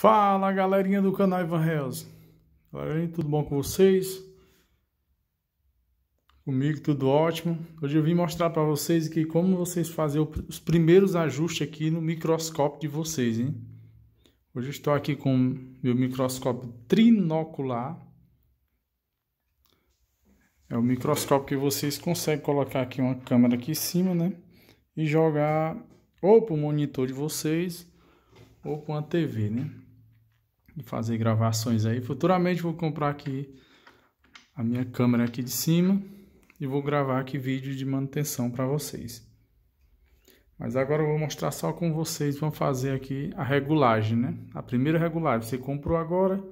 Fala galerinha do canal Ivan Hells. Galerinha, tudo bom com vocês? Comigo tudo ótimo. Hoje eu vim mostrar para vocês que como vocês fazer os primeiros ajustes aqui no microscópio de vocês, hein? Hoje eu estou aqui com meu microscópio trinocular. É o microscópio que vocês conseguem colocar aqui uma câmera aqui em cima, né? E jogar ou para o monitor de vocês ou para uma TV, né? fazer gravações aí. Futuramente vou comprar aqui a minha câmera aqui de cima e vou gravar aqui vídeo de manutenção para vocês. Mas agora eu vou mostrar só com vocês, vamos fazer aqui a regulagem, né? A primeira regulagem, você comprou agora,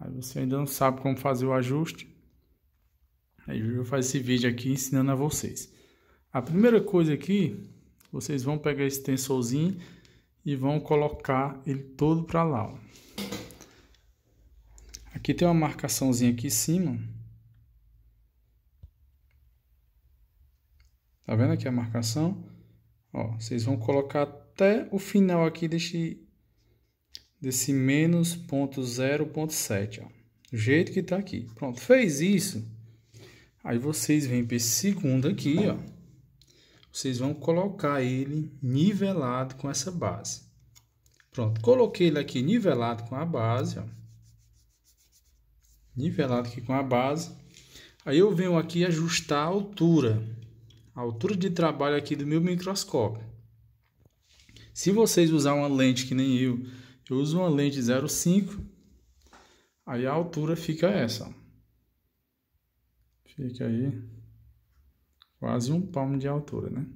aí você ainda não sabe como fazer o ajuste. Aí eu vou fazer esse vídeo aqui ensinando a vocês. A primeira coisa aqui, vocês vão pegar esse tensorzinho e vão colocar ele todo para lá. Ó. Aqui tem uma marcaçãozinha aqui em cima. Tá vendo aqui a marcação? Ó, vocês vão colocar até o final aqui desse desse menos ponto 0.7, ó. Do jeito que tá aqui. Pronto, fez isso. Aí vocês vêm para esse segundo aqui, ó vocês vão colocar ele nivelado com essa base. Pronto, coloquei ele aqui nivelado com a base, ó. Nivelado aqui com a base. Aí eu venho aqui ajustar a altura, a altura de trabalho aqui do meu microscópio. Se vocês usar uma lente que nem eu, eu uso uma lente 0,5, aí a altura fica essa. Ó. Fica aí quase um palmo de altura, né?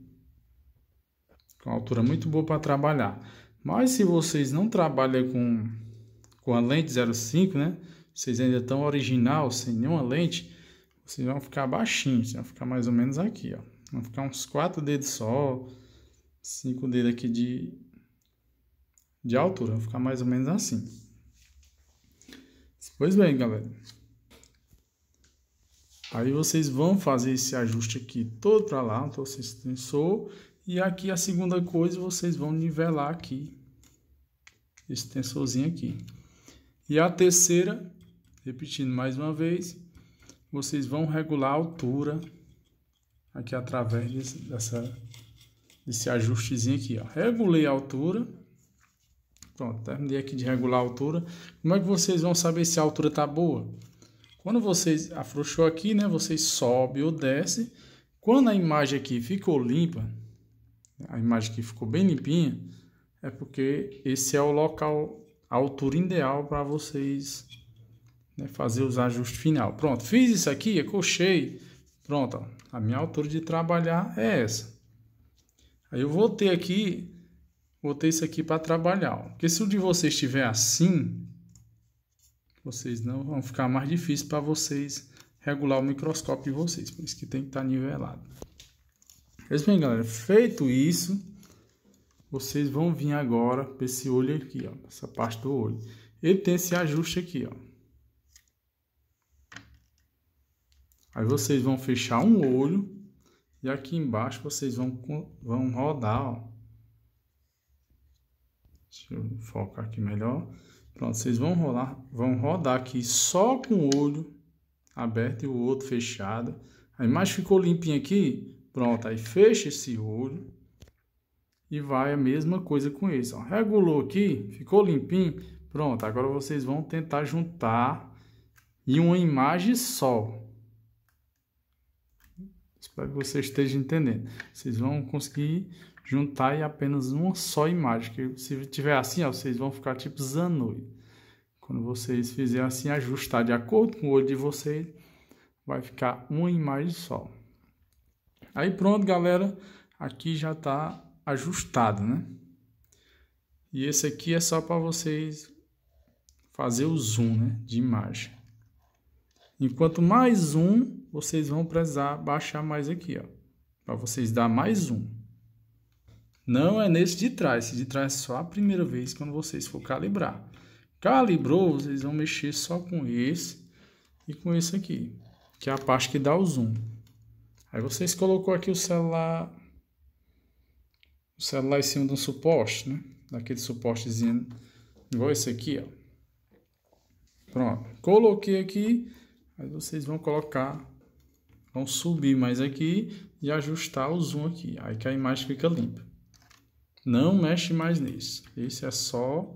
Uma altura muito boa para trabalhar. Mas se vocês não trabalham com, com a lente 05, né? Vocês ainda estão original, sem nenhuma lente, vocês vão ficar baixinhos, vão ficar mais ou menos aqui, ó. Vão ficar uns 4 dedos só, 5 dedos aqui de, de altura, vão ficar mais ou menos assim. Pois bem, galera. Aí vocês vão fazer esse ajuste aqui todo para lá, então esse tensor. E aqui a segunda coisa, vocês vão nivelar aqui, esse tensorzinho aqui. E a terceira, repetindo mais uma vez, vocês vão regular a altura aqui através desse, dessa, desse ajustezinho aqui. Ó. Regulei a altura. Pronto, terminei aqui de regular a altura. Como é que vocês vão saber se a altura está boa? Quando vocês afrouxou aqui, né, vocês sobe ou desce. Quando a imagem aqui ficou limpa, a imagem aqui ficou bem limpinha, é porque esse é o local, a altura ideal para vocês né, fazer os ajustes final. Pronto, fiz isso aqui, acolchei. Pronto, ó, a minha altura de trabalhar é essa. Aí eu voltei aqui, voltei isso aqui para trabalhar. Ó. Porque se o de vocês estiver assim, vocês não vão ficar mais difícil para vocês regular o microscópio de vocês, por isso que tem que estar tá nivelado. Pois bem, galera, feito isso, vocês vão vir agora para esse olho aqui, ó, essa parte do olho. Ele tem esse ajuste aqui, ó. Aí vocês vão fechar um olho e aqui embaixo vocês vão, vão rodar, ó. Deixa eu focar aqui melhor. Pronto, vocês vão rolar, vão rodar aqui só com o olho aberto e o outro fechado. A imagem ficou limpinha aqui, pronto, aí fecha esse olho e vai a mesma coisa com esse, ó. Regulou aqui, ficou limpinho, pronto. Agora vocês vão tentar juntar em uma imagem só. Espero que vocês estejam entendendo. Vocês vão conseguir juntar e apenas uma só imagem. Que se tiver assim, ó, vocês vão ficar tipo zanoi. Quando vocês fizerem assim, ajustar de acordo com o olho de vocês, vai ficar uma imagem só. Aí pronto, galera, aqui já está ajustado, né? E esse aqui é só para vocês fazer o zoom, né, de imagem. Enquanto mais um, vocês vão precisar baixar mais aqui, ó, para vocês dar mais um. Não é nesse de trás, esse de trás é só a primeira vez quando vocês for calibrar. Calibrou, vocês vão mexer só com esse e com esse aqui, que é a parte que dá o zoom. Aí vocês colocou aqui o celular o celular em cima de um suporte, né? Daquele suportezinho igual esse aqui, ó. Pronto, coloquei aqui, aí vocês vão colocar, vão subir mais aqui e ajustar o zoom aqui, aí que a imagem fica limpa. Não mexe mais nisso. Isso é só,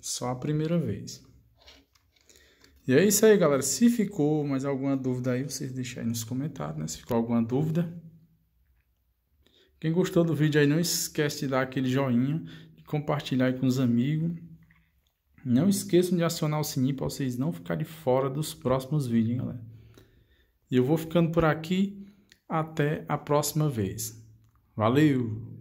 só a primeira vez. E é isso aí, galera. Se ficou mais alguma dúvida aí, vocês deixem aí nos comentários, né? Se ficou alguma dúvida. Quem gostou do vídeo aí, não esquece de dar aquele joinha, de compartilhar aí com os amigos. Não esqueçam de acionar o sininho para vocês não ficarem fora dos próximos vídeos, hein, galera. E eu vou ficando por aqui. Até a próxima vez. Valeu!